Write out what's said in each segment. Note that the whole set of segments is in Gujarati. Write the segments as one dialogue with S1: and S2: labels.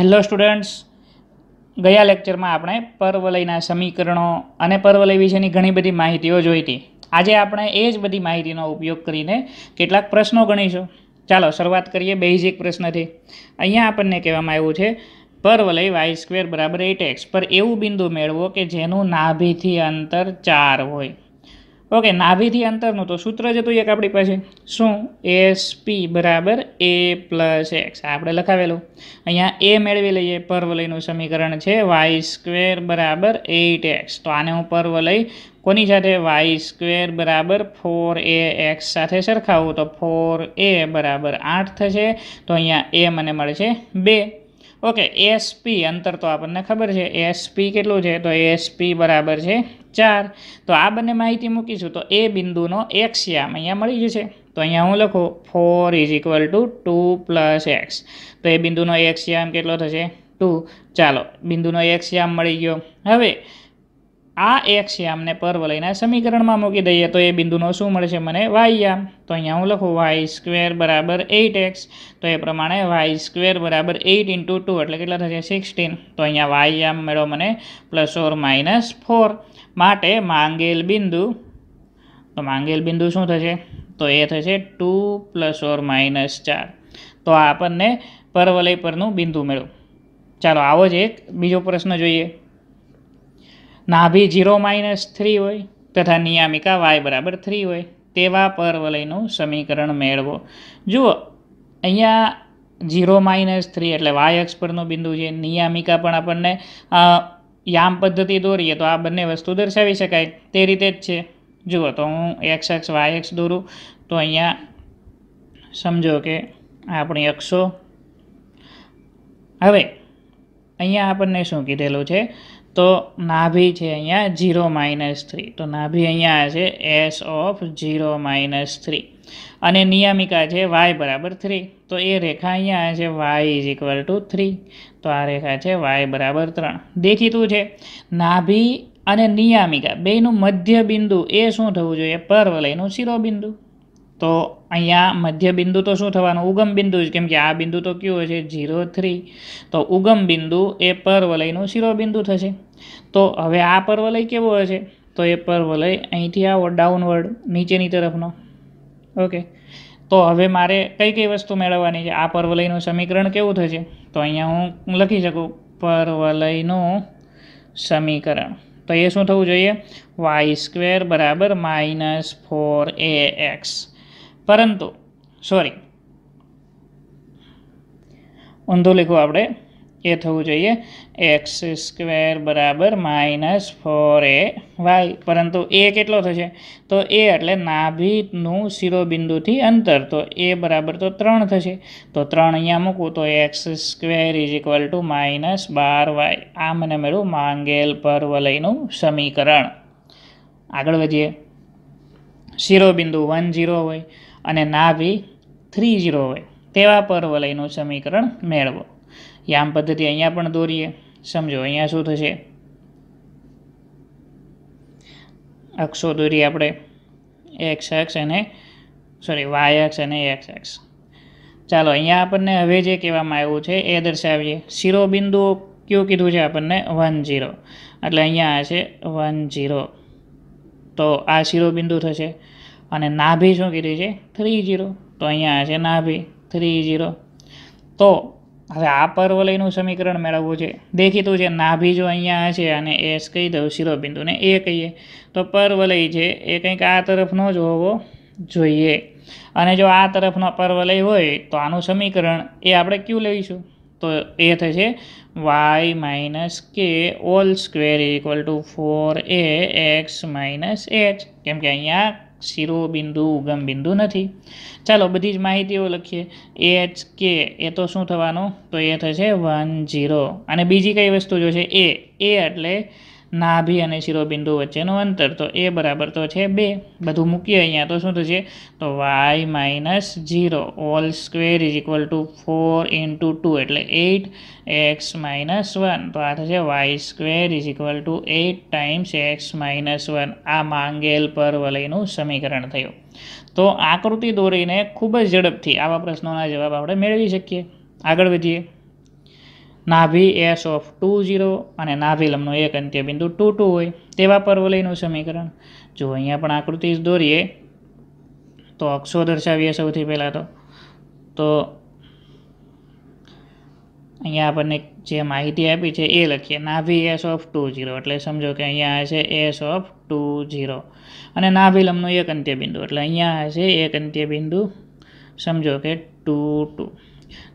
S1: હેલો સ્ટુડન્ટ્સ ગયા લેક્ચરમાં આપણે પરવલયના સમીકરણો અને પરવલય વિશેની ઘણી બધી માહિતીઓ જોઈ હતી આજે આપણે એ જ બધી માહિતીનો ઉપયોગ કરીને કેટલાક પ્રશ્નો ગણીશું ચાલો શરૂઆત કરીએ બેઝિક પ્રશ્નથી અહીંયા આપણને કહેવામાં આવ્યું છે પરવલય વાય સ્ક્વેર બરાબર એટ એક્સ પર એવું બિંદુ મેળવો કે જેનું નાભીથી અંતર ચાર હોય ઓકે નાભીથી અંતરનું તો સૂત્ર જતું એક આપણી પાસે શું એસ પી બરાબર એ પ્લસ એક્સ આપણે લખાવેલું અહીંયા એ મેળવી લઈએ પર્વલયનું સમીકરણ છે વાય સ્ક્વેર બરાબર એઇટ એક્સ તો આને હું પર્વલય કોની સાથે વાય સ્ક્વેર બરાબર ફોર એ એક્સ સાથે સરખાવું તો ફોર એ બરાબર આઠ થશે તો અહીંયા એ મને મળશે બે ઓકે એસપી અંતર તો આપણને ખબર છે એસપી કેટલું છે તો એસપી બરાબર છે ચાર તો આ બંને માહિતી મૂકીશું તો એ બિંદુનો એક્સિયામ અહીંયા મળી જશે તો અહીંયા હું લખું four is equal to two plus x તો એ બિંદુનો એક્સિયામ કેટલો થશે ટુ ચાલો બિંદુનો એક્સિયામ મળી ગયો હવે આ એક્સ યામને પરવલયના સમીકરણમાં મૂકી દઈએ તો એ બિંદુનો શું મળશે મને વાય યામ તો અહીંયા હું લખું વાય સ્ક્વેર બરાબર એઇટ એક્સ તો એ પ્રમાણે વાય સ્ક્વેર બરાબર એઇટ ઇન્ટુ ટુ એટલે કેટલા થશે સિક્સટીન તો અહીંયા વાય યામ મેળો મને પ્લસ ઓર માઇનસ ફોર માટે માંગેલ બિંદુ તો માંગેલ બિંદુ શું થશે તો એ થશે ટુ પ્લસ ઓર માઇનસ ચાર તો આપણને પરવલય પરનું બિંદુ મેળવું ચાલો આવો જ એક બીજો પ્રશ્ન જોઈએ નાભી જીરો માઇનસ થ્રી હોય તથા નિયામિકા વાય બરાબર થ્રી હોય તેવા પરવલયનું સમીકરણ મેળવો જુઓ અહીંયા જીરો માઇનસ થ્રી એટલે વાય અક્ષ પરનું બિંદુ છે નિયામિકા પણ આપણને યામ પદ્ધતિ દોરીએ તો આ બંને વસ્તુ દર્શાવી શકાય તે રીતે જ છે જુઓ તો હું એક્સ એક્સ વાય એક્સ દોરું તો અહીંયા સમજો કે આપણી અક્ષો હવે અહીંયા આપણને શું કીધેલું છે તો નાભી છે અહીંયા ઝીરો માઇનસ થ્રી તો નાભી અહીંયા છે S of zero minus three અને નિયામિકા છે વાય બરાબર થ્રી તો એ રેખા અહીંયા છે y is equal to three તો આ રેખા છે વાય બરાબર ત્રણ દેખીતું છે નાભી અને નિયામિકા બેનું મધ્ય બિંદુ એ શું થવું જોઈએ પરવલયનું શિરોબિંદુ તો અહીંયા મધ્ય બિંદુ તો શું થવાનું ઉગમ બિંદુ જ કેમ કે આ બિંદુ તો કયું હશે ઝીરો થ્રી તો ઉગમ બિંદુ એ પરવલયનું શિરોબિંદુ થશે તો હવે આ પરવલય કેવો હશે તો એ પરવલય અહીંથી આવો ડાઉનવર્ડ નીચેની તરફનો ઓકે તો હવે મારે કઈ કઈ વસ્તુ મેળવવાની છે આ પરવલયનું સમીકરણ કેવું થશે તો અહીંયા હું લખી શકું પરવલયનું સમીકરણ તો એ શું થવું જોઈએ વાય સ્ક્વેર બરાબર માઇનસ ફોર એ એક્સ પરંતુ સોરી ઊંધું લીખું આપણે એ થવું જોઈએ એક્સ સ્ક્વેર બરાબર માઇનસ ફોર એ વાય પરંતુ એ કેટલો થશે તો એ એટલે નાભીનું શિરોબિંદુથી અંતર તો એ બરાબર તો ત્રણ થશે તો ત્રણ અહીંયા મૂકું તો x square is equal to minus બાર વાય આ મને મળ્યું માંગેલ પરવલયનું સમીકરણ આગળ વધીએ શિરોબિંદુ વન ઝીરો હોય અને નાભી થ્રી ઝીરો હોય તેવા પરવલયનું સમીકરણ મેળવો યામ પદ્ધતિ અહીંયા પણ દોરીએ સમજો અહીંયા શું થશે અક્ષો દોરીએ આપણે એક્સ એક્સ અને સોરી વાય એક્સ અને એક્સ એક્સ ચાલો અહીંયા આપણને હવે જે કહેવામાં આવ્યું છે એ દર્શાવીએ શિરોબિંદુઓ કયું કીધું છે આપણને વન ઝીરો એટલે અહીંયા છે વન ઝીરો તો આ શિરોબિંદુ થશે અને નાભી શું કીધું છે થ્રી જીરો તો અહીંયા હશે નાભી થ્રી જીરો તો હવે આ પરવલયનું સમીકરણ મેળવવું છે દેખીતું છે નાભી જો અહીંયા હશે અને એસ કહી દઉં શિરોબિંદુને એ કહીએ તો પરવલય છે એ કંઈક આ તરફનો જ હોવો જોઈએ અને જો આ તરફનો પરવલય હોય તો આનું સમીકરણ એ આપણે ક્યુ લઈશું તો એ થશે y minus k whole square equal to four a x minus h કેમ કે અહીંયા શિરોબિંદુ ઉગમ બિંદુ નથી ચાલો બધી જ માહિતીઓ લખીએ એ એચ કે એ તો શું થવાનું તો એ થશે વન ઝીરો અને બીજી કઈ વસ્તુ જો છે એ એ એટલે નાભી અને શિરોબિંદુ વચ્ચેનું અંતર તો એ બરાબર તો છે બે બધું મૂકીએ અહીંયા તો શું થશે તો y minus zero whole square is equal to four into two એટલે એઇટ એક્સ માઇનસ વન તો આ થશે y square is equal to eight times x minus one આ માંગેલ પર વલયનું સમીકરણ થયું તો આકૃતિ દોરીને ખૂબ જ ઝડપથી આવા પ્રશ્નોના જવાબ આપણે મેળવી શકીએ આગળ વધીએ નાભી એસ ઓફ ટુ ઝીરો અને નાભી લંબનું એક અંત્યબિંદુ ટુ ટુ હોય તેવા પરવલયનું સમીકરણ જો અહીંયા પણ આકૃતિ દોરીએ તો અક્ષો દર્શાવીએ સૌથી પહેલાં તો તો અહીંયા આપણને જે માહિતી આપી છે એ લખીએ નાભી એસ ઓફ ટુ ઝીરો એટલે સમજો કે અહીંયા હશે એસ ઓફ ટુ ઝીરો અને નાભી લંબનું એક અંત્યબિંદુ એટલે અહીંયા હશે એક અંત્યબિંદુ સમજો કે ટુ ટુ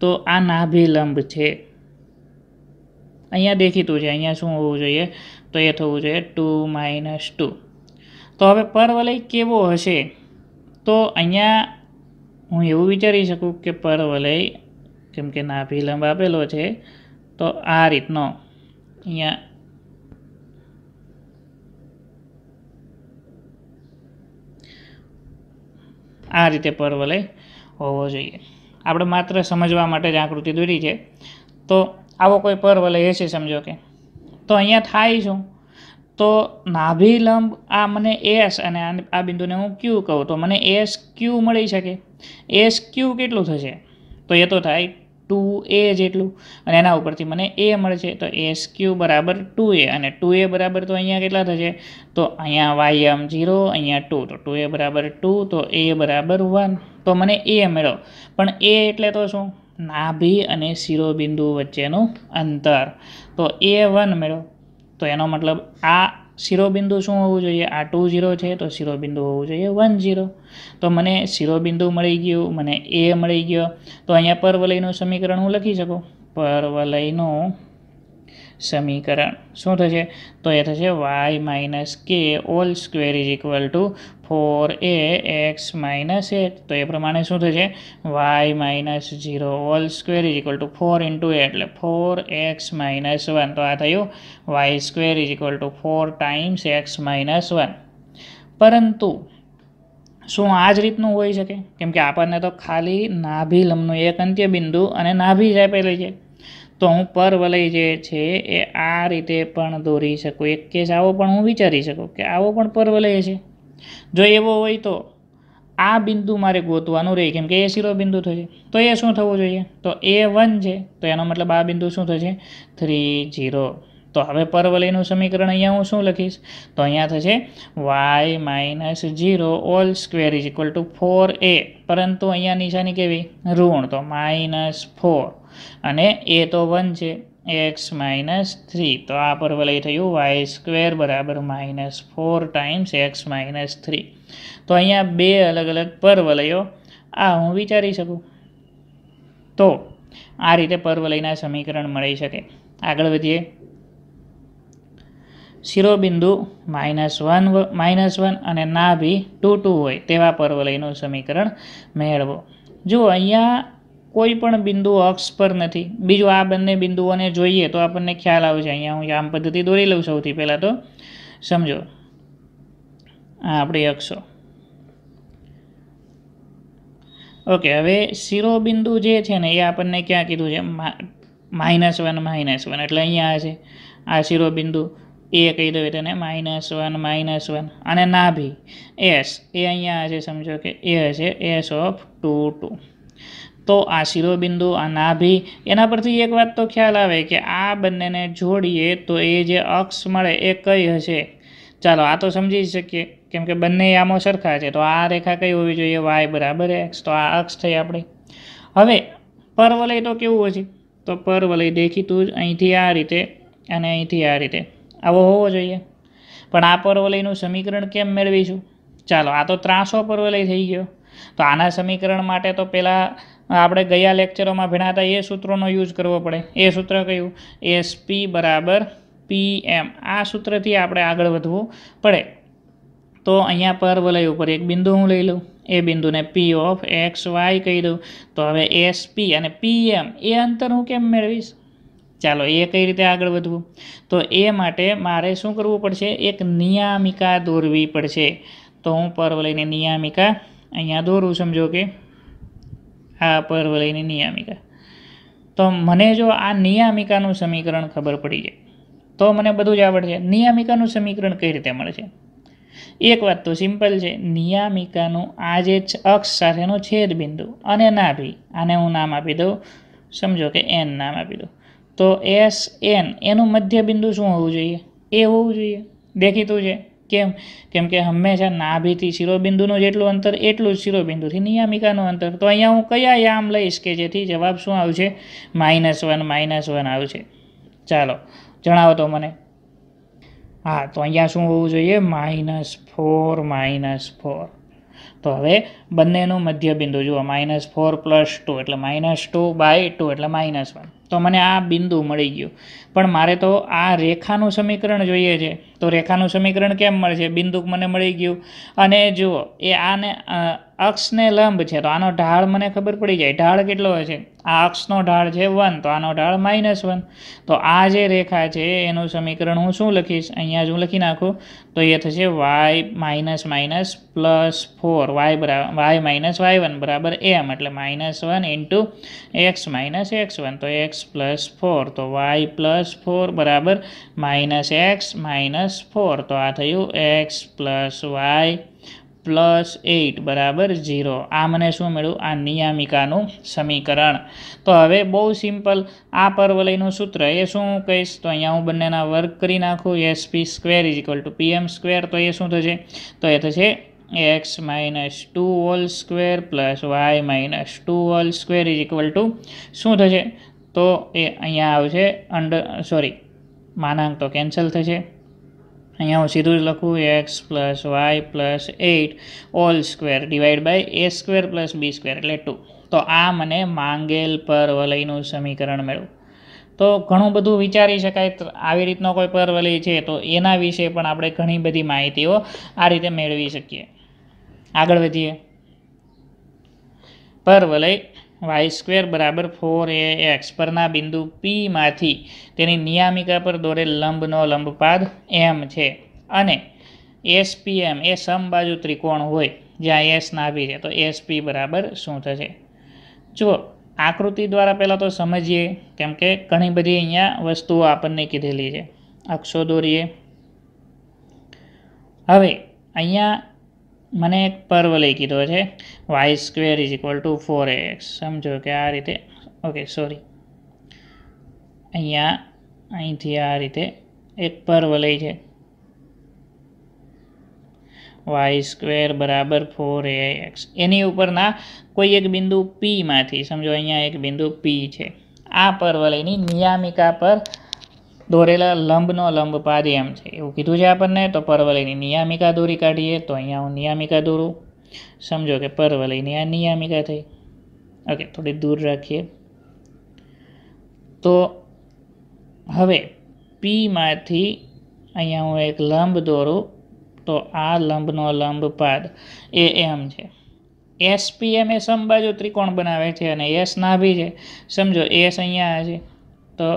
S1: તો આ નાભી લંબ છે અહીંયા દેખીતું છે અહીંયા શું હોવું જોઈએ તો એ થવું જોઈએ ટુ માઇનસ ટુ તો હવે પરવલય કેવો હશે તો અહીંયા હું એવું વિચારી શકું કે પરવલય કેમ કે નાભિલંબ આપેલો છે તો આ રીતનો અહીંયા આ રીતે પરવલય હોવો જોઈએ આપણે માત્ર સમજવા માટે જ આકૃતિ દોરી છે તો આવો કોઈ પર્વ લઈએ છીએ સમજો કે તો અહીંયા થાય શું તો નાભિલંબ આ મને એસ અને આ બિંદુને હું ક્યુ કહું તો મને એસ ક્યુ મળી શકે એસ ક્યુ કેટલું થશે તો એ તો થાય ટુ એ જેટલું અને એના ઉપરથી મને એ મળશે તો એસ ક્યુ બરાબર ટુ એ અને ટુ એ બરાબર તો અહીંયા કેટલા થશે તો અહીંયા વાય એમ ઝીરો અહીંયા ટુ તો ટુ એ બરાબર ટુ તો એ બરાબર વન તો મને એ મળ્યો પણ એ એટલે તો શું નાભી અને શિરોબિંદુ વચ્ચેનું અંતર તો એ વન મેળો તો એનો મતલબ આ શિરોબિંદુ શું હોવું જોઈએ આ ટુ ઝીરો છે તો શિરોબિંદુ હોવું જોઈએ વન ઝીરો તો મને શિરોબિંદુ મળી ગયું મને એ મળી ગયો તો અહીંયા પરવલયનું સમીકરણ હું લખી શકું પરવલયનું સમીકરણ શું થશે તો એ થશે y minus k whole square is equal to four a x minus eight તો એ પ્રમાણે શું થશે y minus zero whole square is equal to four into a એટલે ફોર એક્સ માઇનસ વન તો આ થયું y square is equal to four times x minus one પરંતુ શું આ જ રીતનું હોઈ શકે કેમ કે આપણને તો ખાલી નાભિલંબનું એક અંત્ય બિંદુ અને નાભી જાય પહેલી છે તો હું પરવલય જે છે એ આ રીતે પણ દોરી શકું એક કેસ આવો પણ હું વિચારી શકું કે આવો પણ પરવલય છે જો એવો હોય તો આ બિંદુ મારે ગોતવાનું રહે કેમ કે એ શિરોબિંદુ થશે તો એ શું થવું જોઈએ તો એ વન છે તો એનો મતલબ આ બિંદુ શું થશે થ્રી જીરો તો હવે પરવલયનું સમીકરણ અહીંયા હું શું લખીશ તો અહીંયા થશે y minus zero whole square is equal to four a પરંતુ અહીંયા નિશાની કેવી ઋણ તો માઇનસ ફોર અને એ તો વન છે એક્સ માઇનસ થ્રી તો આ પરવલય થયું વાય સ્ક્વેર બરાબર minus four times x minus three તો અહીંયા બે અલગ અલગ પરવલયો આ હું વિચારી શકું તો આ રીતે પરવલયના સમીકરણ મળી શકે આગળ વધીએ શિરોબિંદુ માઇનસ વન માઇનસ વન અને નાભી ટુ ટુ હોય તેવા પરવલયનું સમીકરણ મેળવો જુઓ અહીંયા કોઈ પણ બિંદુ અક્ષ પર નથી બીજું આ બંને બિંદુઓને જોઈએ તો આપણને ખ્યાલ આવશે અહીંયા હું આમ પદ્ધતિ દોરી લઉં સૌથી પહેલાં તો સમજો આ આપણી અક્ષો ઓકે હવે શિરોબિંદુ જે છે ને એ આપણને ક્યાં કીધું છે માઇનસ વન માઇનસ વન એટલે અહીંયા છે આ શિરોબિંદુ એ કહી દો તેને માઇનસ વન માઇનસ વન અને ના ભી એસ એ અહીંયા હશે સમજો કે એ હશે એસ ઓફ ટુ ટુ તો આ શિરોબિંદુ આ નાભી એના પરથી એક વાત તો ખ્યાલ આવે કે આ બંનેને જોડીએ તો એ જે અક્ષ મળે એ કઈ હશે ચાલો આ તો સમજી શકીએ કેમ કે બંને આમો સરખા છે તો આ રેખા કઈ હોવી જોઈએ વાય બરાબર એક્સ તો આ અક્ષ થઈ આપણે હવે પરવલય તો કેવું હશે તો પરવલય દેખીતું જ અહીંથી આ રીતે અને અહીંથી આ રીતે આવો હોવો જોઈએ પણ આ પરવલયનું સમીકરણ કેમ મેળવીશું ચાલો આ તો ત્રાસો પરવલય થઈ ગયો તો આના સમીકરણ માટે તો પહેલાં આપણે ગયા લેક્ચરોમાં ભણાતા એ સૂત્રોનો યુઝ કરવો પડે એ સૂત્ર કહ્યું એસપી બરાબર પી એમ આ સૂત્રથી આપણે આગળ વધવું પડે તો અહીંયા પરવલય ઉપર એક બિંદુ હું લઈ લઉં એ બિંદુને પી ઓફ એક્સ વાય કહી દઉં તો હવે એસપી અને પીએમ એ અંતર હું કેમ મેળવીશ ચાલો એ કઈ રીતે આગળ વધવું તો એ માટે મારે શું કરવું પડશે એક નિયામિકા દોરવી પડશે તો હું પર્વ લઈને નિયામિકા અહીંયા દોરું સમજો કે આ પર્વ લઈને નિયામિકા તો મને જો આ નિયામિકાનું સમીકરણ ખબર પડી જાય તો મને બધું જ આવડશે નિયામિકાનું સમીકરણ કઈ રીતે મળશે એક વાત તો સિમ્પલ છે નિયામિકાનું આ જે અક્ષ સાથેનો છેદ બિંદુ અને નાભી આને હું નામ આપી દઉં સમજો કે એન નામ આપી દઉં તો એસ એન એનું મધ્ય બિંદુ શું હોવું જોઈએ એ હોવું જોઈએ દેખીતું છે કેમ કેમ કે હંમેશા નાભીથી શિરોબિંદુનું જેટલું અંતર એટલું જ શિરોબિંદુથી નિયામિકાનું અંતર તો અહીંયા હું કયા યામ લઈશ કે જેથી જવાબ શું આવશે માઇનસ વન માઇનસ વન આવશે ચાલો જણાવો તો મને હા તો અહીંયા શું હોવું જોઈએ માઇનસ ફોર માઇનસ ફોર તો હવે બંનેનું મધ્યબિંદુ જુઓ માઇનસ ફોર પ્લસ ટુ એટલે માઇનસ ટુ બાય ટુ એટલે માઇનસ વન તો મને આ બિંદુ મળી ગયું પણ મારે તો આ રેખાનું સમીકરણ જોઈએ છે તો રેખાનું સમીકરણ કેમ મળશે બિંદુક મને મળી ગયું અને જુઓ એ આને અક્ષને લંબ છે તો આનો ઢાળ મને ખબર પડી જાય ઢાળ કેટલો હશે આ અક્ષનો ઢાળ છે વન તો આનો ઢાળ માઇનસ વન તો આ જે રેખા છે એનું સમીકરણ હું શું લખીશ અહીંયા જ હું લખી નાખું તો એ થશે y minus minus plus four y બરાબર વાય માઇનસ વાય વન બરાબર એમ એટલે minus one into x minus x one તો એક્સ એક્સ પ્લસ ફોર તો વાય પ્લસ ફોર બરાબર માઇનસ એક્સ માઇનસ ફોર તો આ થયું x plus y plus eight બરાબર ઝીરો આ મને શું મળ્યું આ નિયામિકાનું સમીકરણ તો હવે બહુ સિમ્પલ આ પરવલયનું સૂત્ર એ શું કહીશ તો અહીંયા હું બંનેના વર્ક કરી નાખું SP P square is equal to PM square તો એ શું થશે તો એ થશે x minus two whole square plus y minus two whole square is equal to શું થશે તો એ અહીંયા આવશે અંડર સોરી માનાંક તો કેન્સલ થશે અહીંયા હું સીધું જ લખું x plus y plus eight whole square divide by a square plus b square એટલે ટુ તો આ મને માંગેલ પર વલયનું સમીકરણ મેળવું તો ઘણું બધું વિચારી શકાય આવી રીતનો કોઈ પરવલય છે તો એના વિશે પણ આપણે ઘણી બધી માહિતીઓ આ રીતે મેળવી શકીએ આગળ વધીએ પરવલય વાય સ્ક્વેર બરાબર ફોર એ એક્સ પરના બિંદુ પીમાંથી તેની નિયામિકા પર દોરેલ લંબનો લંબપાદ એમ છે અને એસપીએમ એ સમબાજુ ત્રિકોણ હોય જ્યાં એસ નાભી છે તો એસપી બરાબર શું થશે જુઓ આકૃતિ દ્વારા પહેલાં તો સમજીએ કેમ કે ઘણી બધી અહીંયા વસ્તુઓ આપણને કીધેલી છે અક્ષો દોરીએ હવે અહીંયા મને એક પર્વ લઈ કીધો છે y square is equal to four x સમજો કે આ રીતે ઓકે સોરી અહીંયા અહીંથી આ રીતે એક પર્વ લઈ છે વાય સ્ક્વેર બરાબર ફોર એ એક્સ એની ઉપરના કોઈ એક બિંદુ પીમાંથી સમજો અહીંયા એક બિંદુ પી છે આ પર્વ લઈને નિયામિકા પર દોરેલા લંબનો લંબ પાદ એમ છે એવું કીધું છે આપણને તો પરવલયની નિયામિકા દોરી કાઢીએ તો અહીંયા હું નિયામિકા દોરું સમજો કે પરવલયની આ નિયામિકા થઈ ઓકે થોડી દૂર રાખીએ તો હવે પીમાંથી અહીંયા હું એક લંબ દોરું તો આ લંબનો લંબ પાદ એ એમ છે એસ પી એસપીએમ એ સમબાજુ ત્રિકોણ બનાવે છે અને એસ નાભી છે સમજો એસ અહીંયા છે તો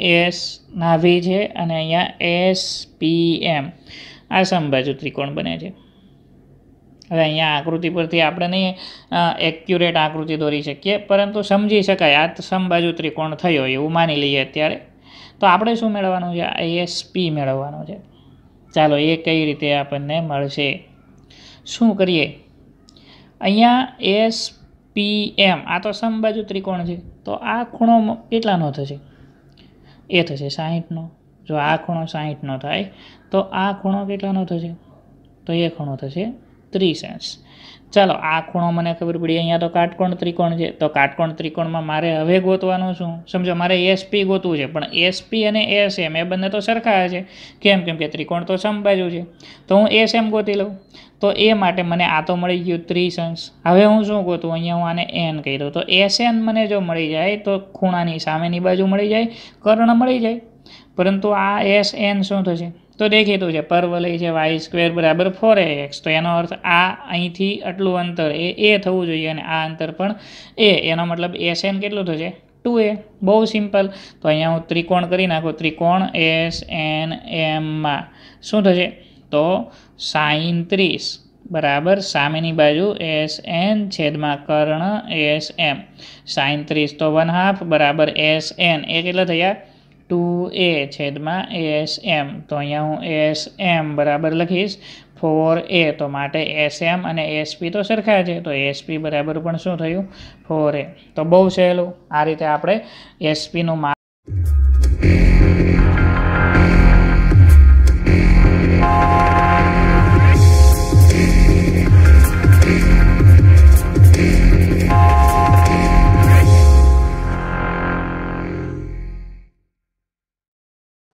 S1: એસ નાભી છે અને અહીંયા એસ પી એમ આ સમબાજુ ત્રિકોણ બને છે હવે અહીંયા આકૃતિ પરથી આપણે નહીં એક્યુરેટ આકૃતિ દોરી શકીએ પરંતુ સમજી શકાય આ સમબાજુ ત્રિકોણ થયો એવું માની લઈએ અત્યારે તો આપણે શું મેળવવાનું છે એસપી મેળવવાનું છે ચાલો એ કઈ રીતે આપણને મળશે શું કરીએ અહીંયા એસ પી એમ આ તો સમબાજુ ત્રિકોણ છે તો આ ખૂણો કેટલાનો થશે એ થશે સાહીઠનો જો આ ખૂણો સાહીઠનો થાય તો આ ખૂણો કેટલાનો થશે તો એ ખૂણો થશે ત્રીસ અંશ ચાલો આ ખૂણો મને ખબર પડી અહીંયા તો કાટકોણ ત્રિકોણ છે તો કાટકોણ ત્રિકોણમાં મારે હવે ગોતવાનું શું સમજો મારે એસપી ગોતવું છે પણ એસપી અને એસ એમ એ બંને તો સરખા છે કેમ કેમ કે ત્રિકોણ તો સમબાજુ છે તો હું એસ એમ ગોતી લઉં તો એ માટે મને આ તો મળી ગયું ત્રીસ અંશ હવે હું શું ગોતું અહીંયા હું આને એન કહી દઉં તો એસ એન મને જો મળી જાય તો ખૂણાની સામેની બાજુ મળી જાય કર્ણ મળી જાય પરંતુ આ એસ એન શું થશે તો દેખીતું છે પરવલય છે વાય સ્ક્વેર બરાબર ફોર એક્સ તો એનો અર્થ આ અહીંથી આટલું અંતર એ એ થવું જોઈએ અને આ અંતર પણ એ એનો મતલબ એસ એન કેટલું થશે ટુ એ બહુ સિમ્પલ તો અહીંયા હું ત્રિકોણ કરી નાખું ત્રિકોણ એસ એન એમમાં શું થશે તો સાઈન બરાબર સામેની બાજુ એસ એન છેદમાં કર્ણ એસ એમ સાઈન તો વન હાફ બરાબર એસ એન એ કેટલા થયા ટુ એ છેદમાં એસ એમ તો અહીંયા હું એસ એમ બરાબર લખીશ ફોર એ તો માટે એસ એમ અને એસપી તો સરખા છે તો એસપી બરાબર પણ શું થયું ફોર એ તો બહુ સહેલું આ રીતે આપણે એસપીનું માર્ક